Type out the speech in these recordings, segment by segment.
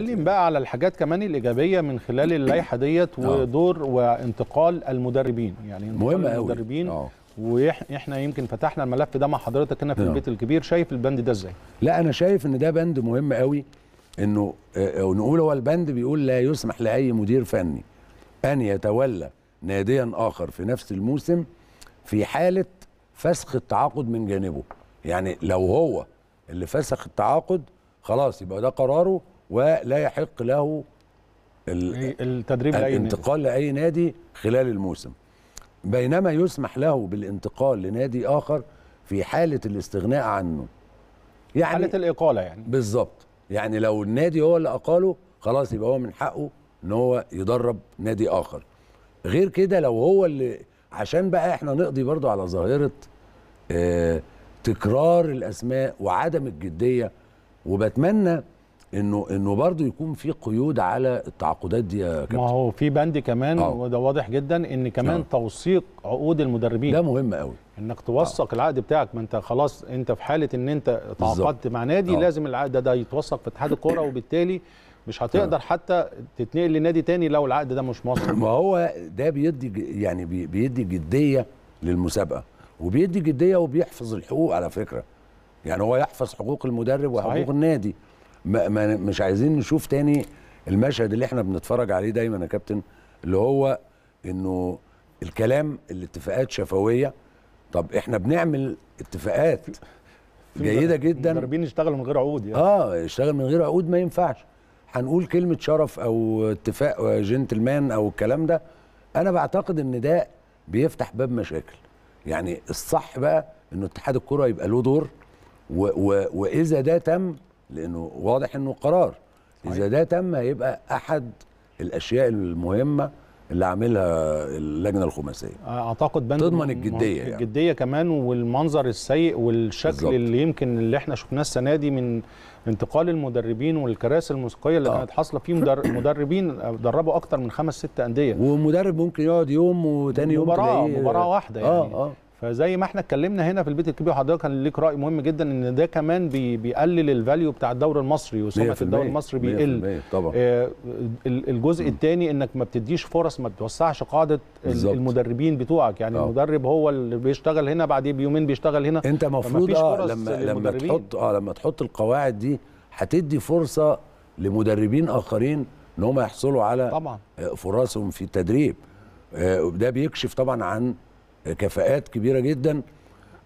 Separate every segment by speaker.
Speaker 1: نتكلم بقى على الحاجات كمان الايجابيه من خلال اللائحه ديت آه. ودور وانتقال المدربين يعني انتقال مهم المدربين آه. واحنا يمكن فتحنا الملف ده مع حضرتك هنا في أوه. نعم. البيت الكبير شايف البند ده ازاي
Speaker 2: لا انا شايف ان ده بند مهم قوي انه آه، نقول هو البند بيقول لا يسمح لاي مدير فني ان يتولى ناديا اخر في نفس الموسم في حاله فسخ التعاقد من جانبه يعني لو هو اللي فسخ التعاقد خلاص يبقى ده قراره ولا يحق له التدريب الانتقال لأي نادي. نادي خلال الموسم بينما يسمح له بالانتقال لنادي آخر في حالة الاستغناء عنه يعني حالة الإقالة يعني بالظبط يعني لو النادي هو اللي أقاله خلاص يبقى هو من حقه ان هو يدرب نادي اخر غير كده لو هو اللي عشان بقى احنا نقضي برضو على ظاهره اه تكرار الاسماء وعدم الجديه وبتمنى انه انه برضه يكون في قيود على التعاقدات دي يا كابتن ما هو في بند كمان أوه. وده واضح جدا ان
Speaker 1: كمان أوه. توثيق عقود المدربين ده مهم قوي انك توثق آه. العقد بتاعك ما انت خلاص انت في حاله ان انت تعاقدت مع نادي أوه. لازم العقد ده, يتوثق في اتحاد الكوره وبالتالي
Speaker 2: مش هتقدر آه. حتى تتنقل لنادي تاني لو العقد ده مش موثق ما هو ده بيدي يعني بيدي جديه للمسابقه وبيدي جديه وبيحفظ الحقوق على فكره يعني هو يحفظ حقوق المدرب وحقوق صحيح. النادي ما ما مش عايزين نشوف تاني المشهد اللي احنا بنتفرج عليه دايما يا كابتن اللي هو انه الكلام الاتفاقات شفويه طب احنا بنعمل اتفاقات جيده جدا المدربين يشتغلوا من غير عقود يعني اه يشتغل من غير عقود ما ينفعش هنقول كلمه شرف او اتفاق آه، جنتلمان او الكلام ده انا بعتقد ان ده بيفتح باب مشاكل يعني الصح بقى انه اتحاد الكره يبقى له دور واذا ده تم لانه واضح انه قرار اذا ده تم هيبقى احد الاشياء المهمه اللي عاملها اللجنه الخماسيه
Speaker 1: اعتقد بند تضمن الجديه يعني. الجديه كمان والمنظر السيء والشكل بالزبط. اللي يمكن اللي احنا شفناه السنه دي من انتقال المدربين والكراسي الموسيقيه اللي آه. كانت حاصله فيه مدربين آه، دربوا اكتر من خمس ست انديه ومدرب ممكن يقعد يوم
Speaker 2: وتاني يوم مباراه مباراه واحده آه، يعني آه آه.
Speaker 1: فزي ما احنا اتكلمنا هنا في البيت الكبير وحضرتك كان ليك راي مهم جدا ان ده كمان بي بيقلل الفاليو بتاع الدوري المصري وسمعه الدوري المصري بيقل طبعا آه الجزء الثاني انك ما بتديش فرص ما بتوسعش قاعده بالزبط. المدربين بتوعك يعني أوه. المدرب هو اللي بيشتغل هنا بعد بيومين بيشتغل هنا انت المفروض اه لما لما تحط
Speaker 2: اه لما تحط القواعد دي هتدي فرصه لمدربين اخرين ان هم يحصلوا على طبعا آه، فرصهم في التدريب وده آه، ده بيكشف طبعا عن كفاءات كبيره جدا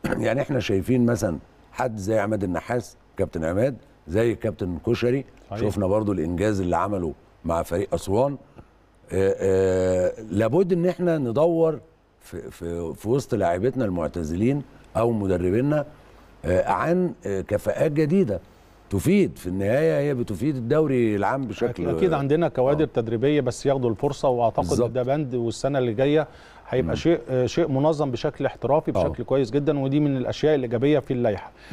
Speaker 2: يعني احنا شايفين مثلا حد زي عماد النحاس كابتن عماد زي كابتن كشري شفنا برضو الانجاز اللي عمله مع فريق اسوان آه، آه، لابد ان احنا ندور في, في, في وسط لاعبتنا المعتزلين او مدربينا آه، عن كفاءات جديده تفيد في النهايه هي بتفيد الدوري العام بشكل اكيد
Speaker 1: عندنا كوادر أوه. تدريبيه بس ياخدوا الفرصه واعتقد ده بند والسنه اللي جايه هيبقى شيء آه، شيء منظم بشكل احترافي بشكل أوه. كويس جدا ودي من الاشياء الايجابيه في اللائحه